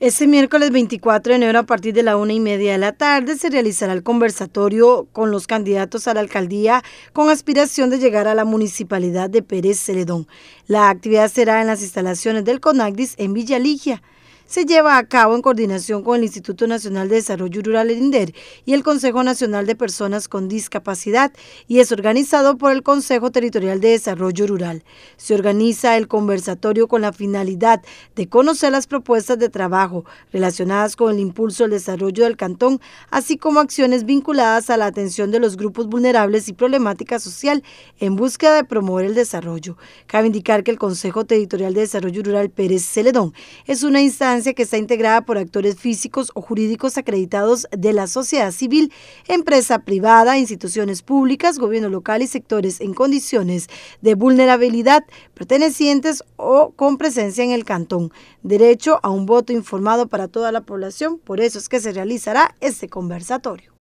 Este miércoles 24 de enero a partir de la una y media de la tarde se realizará el conversatorio con los candidatos a la alcaldía con aspiración de llegar a la municipalidad de Pérez Celedón. La actividad será en las instalaciones del CONACDIS en Villa Ligia se lleva a cabo en coordinación con el Instituto Nacional de Desarrollo Rural, el INDER, y el Consejo Nacional de Personas con Discapacidad y es organizado por el Consejo Territorial de Desarrollo Rural. Se organiza el conversatorio con la finalidad de conocer las propuestas de trabajo relacionadas con el impulso al desarrollo del cantón, así como acciones vinculadas a la atención de los grupos vulnerables y problemática social en búsqueda de promover el desarrollo. Cabe indicar que el Consejo Territorial de Desarrollo Rural Pérez Celedón es una instancia que está integrada por actores físicos o jurídicos acreditados de la sociedad civil, empresa privada, instituciones públicas, gobierno local y sectores en condiciones de vulnerabilidad pertenecientes o con presencia en el cantón. Derecho a un voto informado para toda la población, por eso es que se realizará este conversatorio.